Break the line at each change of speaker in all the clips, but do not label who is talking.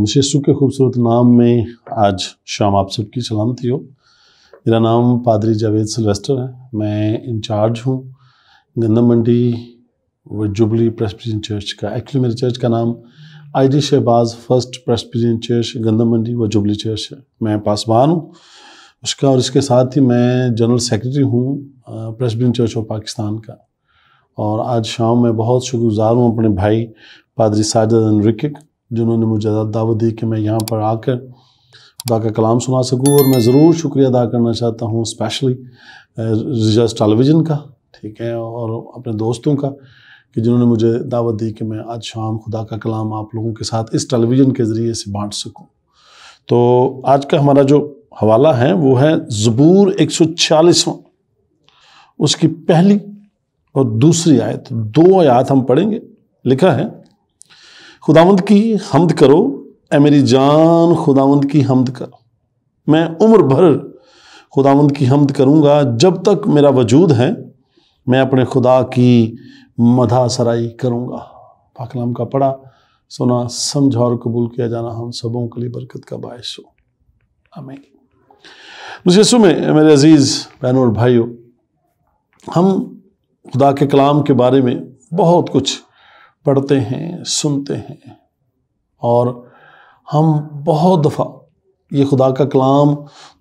हमशेसु के खूबसूरत नाम में आज शाम आप सबकी सलामती हो मेरा नाम पादरी जावेद सिल्वेस्टर है मैं इंचार्ज हूँ गंदा मंडी व जुबली प्रेस्पिरियन चर्च का एक्चुअली मेरे चर्च का नाम I D Shahbaz first Presbyterian church Ganda Mandi व जुबली चर्च है मैं पासवान हूँ उसका और इसके साथ ही मैं जनरल सेक्रेटरी हूँ प्रेस्बिन चर्च ऑफ पाकिस्तान का और आज शाम मैं बहुत शुक्रगुजार हूँ अपने भाई पादरी साजद अनरिक जिन्होंने मुझे दावत दी कि मैं यहाँ पर आकर खुदा का कलाम सुना सकूँ और मैं ज़रूर शुक्रिया अदा करना चाहता हूँ स्पेशली रिजर्स टेलीविज़न का ठीक है और अपने दोस्तों का कि जिन्होंने मुझे दावत दी कि मैं आज शाम खुदा का कलाम आप लोगों के साथ इस टेलीविज़न के ज़रिए से बांट सकूँ तो आज का हमारा जो हवाला है वो है ज़बूर एक सौ छियालीसवां उसकी पहली और दूसरी आयत दो आयत हम पढ़ेंगे लिखा है खुदावंद की हमद करो ए मेरी जान खुदावंद की हमद करो मैं उम्र भर खुदावंद की हमद करूँगा जब तक मेरा वजूद है मैं अपने खुदा की मधा सराई करूँगा पाकलाम का पढ़ा सुना समझा और कबूल किया जाना हम सबों के लिए बरकत का बायस हो हमें में मेरे अजीज़ बहनों और भाइयों हम खुदा के कलाम के बारे में बहुत कुछ पढ़ते हैं सुनते हैं और हम बहुत दफ़ा ये खुदा का कलाम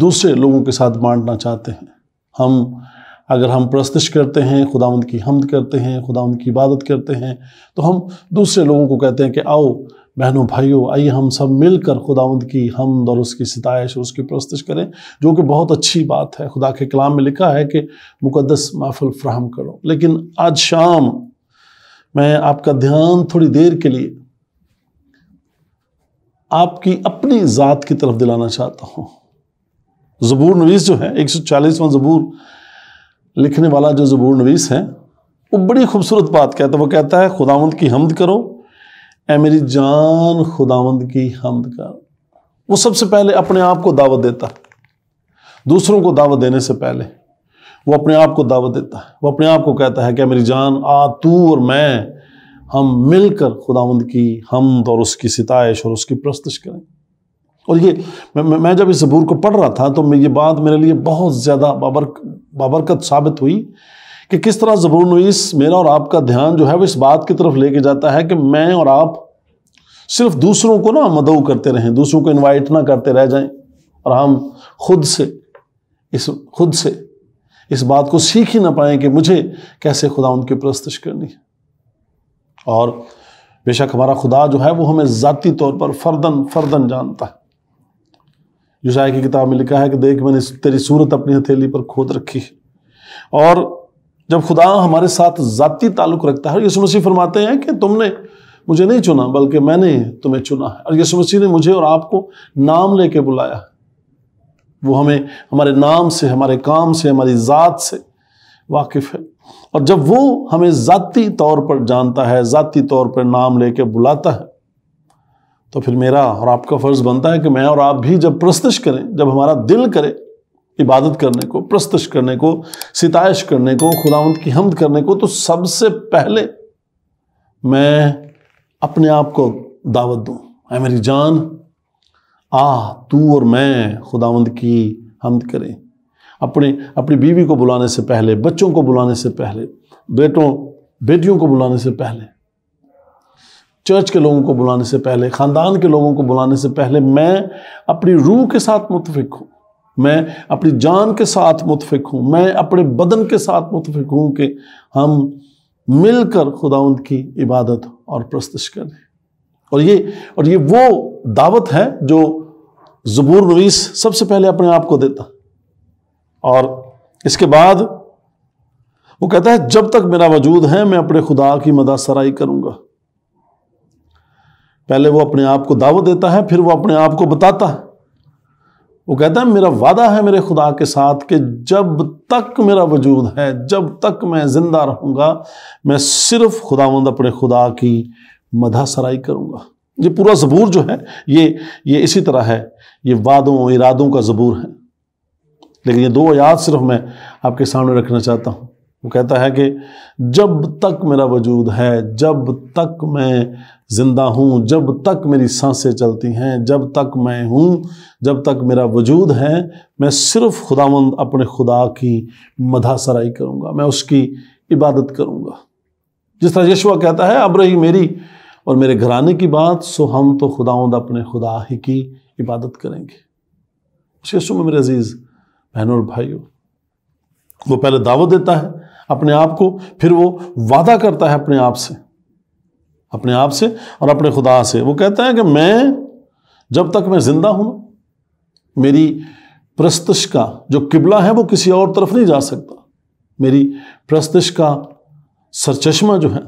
दूसरे लोगों के साथ बांटना चाहते हैं हम अगर हम प्रस्तश करते हैं खुदावंद की हमद करते हैं खुदावंद की इबादत करते हैं तो हम दूसरे लोगों को कहते हैं कि आओ बहनों भाइयों आइए हम सब मिलकर खुदावंद की हमद और उसकी सितश और उसकी प्रस्तश करें जो कि बहुत अच्छी बात है खुदा के कलाम में लिखा है कि मुकदस महफुल फ्राहम करो लेकिन आज शाम मैं आपका ध्यान थोड़ी देर के लिए आपकी अपनी ज़ात की तरफ दिलाना चाहता हूँ जबूर नवीस जो है एक सौ चालीसवां जबूर लिखने वाला जो जबूर नवीस है वो बड़ी खूबसूरत बात कहता है वो कहता है खुदावंद की हमद करो ए मेरी जान खुदावंद की हमद कर वो सबसे पहले अपने आप को दावत देता दूसरों को दावत देने से पहले वो अपने आप को दावत देता है वो अपने आप को कहता है कि मेरी जान आ तू और मैं हम मिलकर खुदावंद की हमद और उसकी सितश और उसकी प्रस्तश करें और ये मैं, मैं जब इस जबूर को पढ़ रहा था तो ये बात मेरे लिए बहुत ज़्यादा बाबर बाबरकत साबित हुई कि किस तरह जबूर नईस मेरा और आपका ध्यान जो है वो इस बात की तरफ लेके जाता है कि मैं और आप सिर्फ दूसरों को ना मदऊ करते रहें दूसरों को इनवाइट ना करते रह जाएं और हम खुद से इस खुद से इस बात को सीख ही ना पाए कि मुझे कैसे खुदा उनकी प्रस्तश करनी है और बेशक हमारा खुदा जो है वो हमें ज़ाती तौर पर फर्दन फर्दन जानता है जुसाया की किताब में लिखा है कि देख मैंने तेरी सूरत अपनी हथेली पर खोद रखी है और जब खुदा हमारे साथ ज़ाती ताल्लुक़ रखता है यीशु मसीह फरमाते हैं कि तुमने मुझे नहीं चुना बल्कि मैंने तुम्हें चुना है और यीशु मसीह ने मुझे और आपको नाम लेके बुलाया वो हमें हमारे नाम से हमारे काम से हमारी ज़ात से वाकिफ़ है और जब वो हमें ज़ाती तौर पर जानता है ज़ाती तौर पर नाम लेके बुलाता है तो फिर मेरा और आपका फ़र्ज़ बनता है कि मैं और आप भी जब प्रस्तश करें जब हमारा दिल करे इबादत करने को प्रस्तश करने को सितश करने को खुदावंत की हमद करने को तो सबसे पहले मैं अपने आप को दावत दूँ मेरी जान आह तू और मैं खुदावंद की हमद करें अपने अपनी बीवी को बुलाने से पहले बच्चों को बुलाने से पहले बेटों बेटियों को बुलाने से पहले चर्च के लोगों को बुलाने से पहले ख़ानदान के लोगों को बुलाने से पहले मैं अपनी रूह के साथ मुतफिक हूँ मैं अपनी जान के साथ मुतफिक हूँ मैं अपने बदन के साथ मुतफिक हूँ कि हम मिलकर खुदाउंद की इबादत और प्रस्तश करें और ये और ये वो दावत है जो जबूर नवीस सबसे पहले अपने आप को देता और इसके बाद वो कहता है जब तक मेरा वजूद है मैं अपने खुदा की मदा सराई करूंगा पहले वो अपने आप को दावत देता है फिर वो अपने आप को बताता है वो कहता है मेरा वादा है मेरे खुदा के साथ कि जब तक मेरा वजूद है जब तक मैं ज़िंदा रहूंगा मैं सिर्फ खुदावंद अपने खुदा की मदा सराई करूँगा ये पूरा ज़बूर जो है ये ये इसी तरह है ये वादों इरादों का ज़बूर है लेकिन ये दो याद सिर्फ मैं आपके सामने रखना चाहता हूँ वो कहता है कि जब तक मेरा वजूद है जब तक मैं ज़िंदा हूँ जब तक मेरी सांसें चलती हैं जब तक मैं हूँ जब तक मेरा वजूद है मैं सिर्फ खुदावंद अपने खुदा की मधा सराई करूँगा मैं उसकी इबादत करूँगा जिस तरह यशुआ कहता है अब रही मेरी और मेरे घराने की बात सो हम तो खुदाउंद अपने खुदा ही की इबादत करेंगे विशेषों में मेरे अजीज़ बहनों और भाइयों वो पहले दावत देता है अपने आप को फिर वो वादा करता है अपने आप से अपने आप से और अपने खुदा से वो कहता है कि मैं जब तक मैं ज़िंदा हूं मेरी प्रस्तश का जो किबला है वो किसी और तरफ नहीं जा सकता मेरी प्रस्तश का सरचश्मा जो है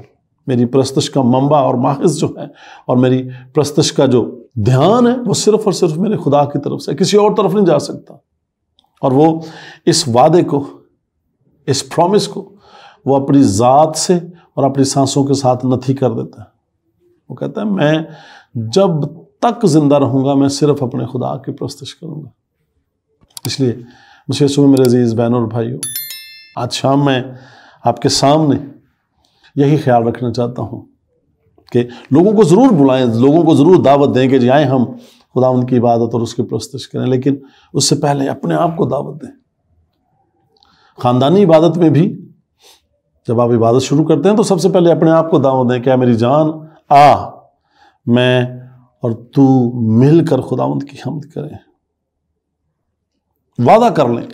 मेरी प्रस्तश का मंबा और माहिज जो है और मेरी प्रस्तश का जो ध्यान है वो सिर्फ और सिर्फ मेरे खुदा की तरफ से किसी और तरफ नहीं जा सकता और वो इस वादे को इस प्रॉमिस को वो अपनी ज़ात से और अपनी सांसों के साथ नथी कर देता है वो कहता है मैं जब तक जिंदा रहूँगा मैं सिर्फ अपने खुदा की प्रस्तश करूँगा इसलिए मुझे सुबह मेरे अजीज़ बहनों और भाइयों आज शाम मैं आपके सामने यही ख्याल रखना चाहता हूँ कि लोगों को ज़रूर बुलाएं लोगों को ज़रूर दावत दें कि आए हम खुदा उनकी इबादत और उसकी प्रस्तश करें लेकिन उससे पहले अपने आप को दावत दें ख़ानदानी इबादत में भी जब आप इबादत शुरू करते हैं तो सबसे पहले अपने आप को दावत दें क्या मेरी जान आ मैं और तू मिलकर खुदावंद की हमद करें वादा कर लें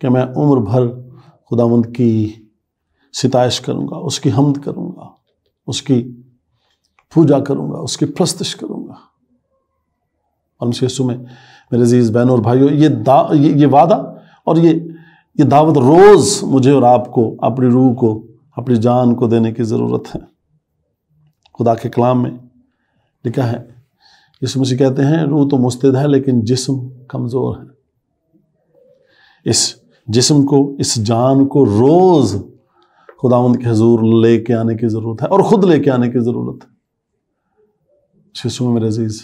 कि मैं उम्र भर खुदावंद की सिताइश करूँगा उसकी हमद करूँगा उसकी पूजा करूँगा उसकी प्रस्तश करूँगा और यीशु में मेरे अजीज़ बहनों और भाइयों ये दा ये, ये वादा और ये ये दावत रोज़ मुझे और आपको अपनी रूह को अपनी जान को देने की ज़रूरत है खुदा के कलाम में लिखा है यीशु मसीह कहते हैं रूह तो मुस्तैद है लेकिन जिसम कमज़ोर है इस जिसम को इस जान को रोज़ खुदावंद के हजूर ले के आने की ज़रूरत है और ख़ुद ले के आने की ज़रूरत है शिशु में मेरे अजीज़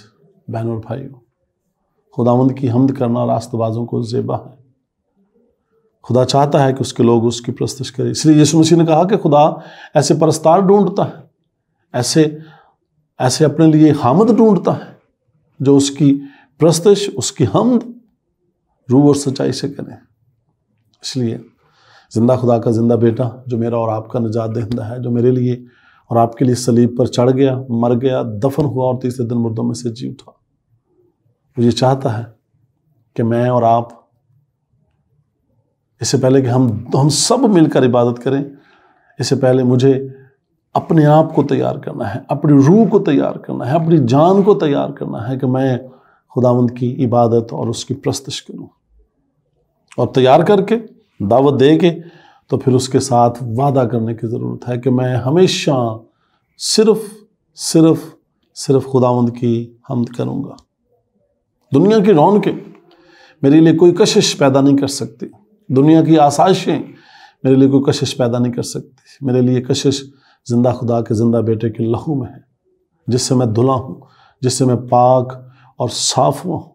बहन और भाई खुदावंद की हमद करना रास्तबाजों को जेबा है खुदा चाहता है कि उसके लोग उसकी प्रस्तश करें इसलिए यीशु मसीह ने कहा कि खुदा ऐसे परस्तार ढूंढता है ऐसे ऐसे अपने लिए हामद ढूंढता है जो उसकी प्रस्तश उसकी हमद रूह और सच्चाई से करें इसलिए ज़िंदा खुदा का ज़िंदा बेटा जो मेरा और आपका निजात दहिंदा है जो मेरे लिए और आपके लिए सलीब पर चढ़ गया मर गया दफन हुआ और तीसरे दिन मुर्दों में से जी उठा वो ये चाहता है कि मैं और आप इससे पहले कि हम हम सब मिलकर इबादत करें इससे पहले मुझे अपने आप को तैयार करना है अपनी रूह को तैयार करना है अपनी जान को तैयार करना है कि मैं खुदावंद की इबादत और उसकी प्रस्तश करूं और तैयार करके दावत देंगे तो फिर उसके साथ वादा करने की ज़रूरत है कि मैं हमेशा सिर्फ सिर्फ सिर्फ खुदावंद की हमद करूँगा दुनिया की रौनकें मेरे लिए कोई कशिश पैदा नहीं कर सकती दुनिया की आसाइशें मेरे लिए कोई कशिश पैदा नहीं कर सकती मेरे लिए कशिश जिंदा खुदा के जिंदा बेटे के लहू में है जिससे मैं धुला हूँ जिससे मैं पाक और साफ हुआ हूँ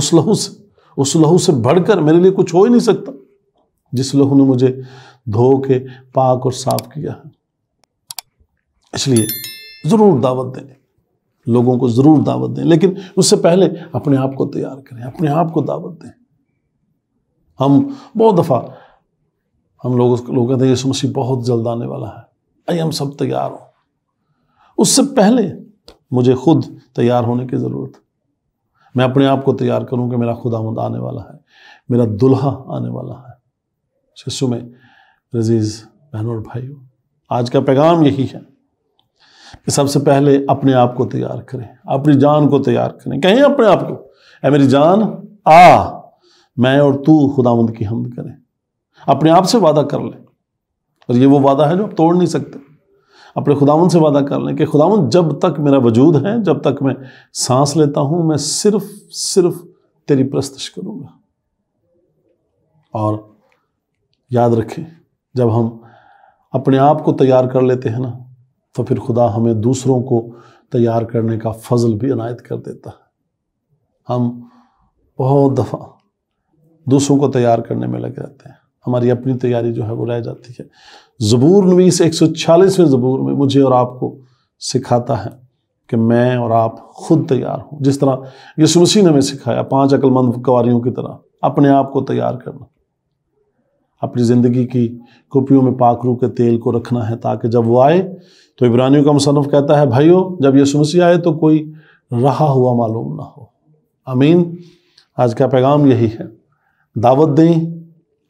उस लहू से उस लहू से बढ़कर मेरे लिए कुछ हो ही नहीं सकता जिस लहू ने मुझे धो के पाक और साफ किया है इसलिए ज़रूर दावत दें लोगों को ज़रूर दावत दें लेकिन उससे पहले अपने आप को तैयार करें अपने आप को दावत दें हम बहुत दफ़ा हम लोग लोग कहते हैं ये समस्या बहुत जल्द आने वाला है आई हम सब तैयार हों उससे पहले मुझे खुद तैयार होने की ज़रूरत है मैं अपने आप को तैयार करूं कि मेरा खुदामंद आने वाला है मेरा दुल्हा आने वाला है शिशु में रजीज़ बहनों और भाइयों आज का पैगाम यही है कि सबसे पहले अपने आप को तैयार करें अपनी जान को तैयार करें कहें अपने आप को ए मेरी जान आ मैं और तू खुदावंद की हमद करें अपने आप से वादा कर लें और ये वो वादा है जो आप तोड़ नहीं सकते अपने खुदावन से वादा कर लें कि खुदावन जब तक मेरा वजूद है जब तक मैं सांस लेता हूँ मैं सिर्फ सिर्फ तेरी प्रस्तश करूँगा और याद रखें जब हम अपने आप को तैयार कर लेते हैं ना तो फिर खुदा हमें दूसरों को तैयार करने का फजल भी अनायत कर देता है हम बहुत दफ़ा दूसरों को तैयार करने में लगे रहते हैं हमारी अपनी तैयारी जो है वो रह जाती है ज़बूर नवीस एक सौ छियालीसवें ज़बूर में मुझे और आपको सिखाता है कि मैं और आप खुद तैयार हूँ जिस तरह ये मसीह ने हमें सिखाया पांच अक्लमंद कवारियों की तरह अपने आप को तैयार करना अपनी ज़िंदगी की कुपियों में पाखरू के तेल को रखना है ताकि जब वो आए तो इब्रानियों का मुसनफ़ कहता है भाइयों जब यीशु मसीह आए तो कोई रहा हुआ मालूम ना हो अमीन आज का पैगाम यही है दावत दें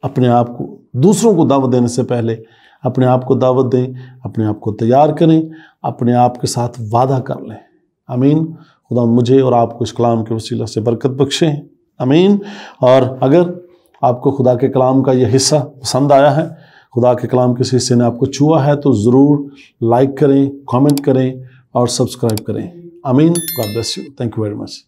अपने आप को दूसरों को दावत देने से पहले अपने आप को दावत दें अपने आप को तैयार करें अपने आप के साथ वादा कर लें अमीन खुदा मुझे और आपको इस कलाम के वसीला से बरकत बख्शें अमीन और अगर आपको खुदा के कलाम का यह हिस्सा पसंद आया है खुदा के कलाम किस हिस्से ने आपको छुआ है तो ज़रूर लाइक करें कमेंट करें और सब्सक्राइब करें amen God bless you thank you very much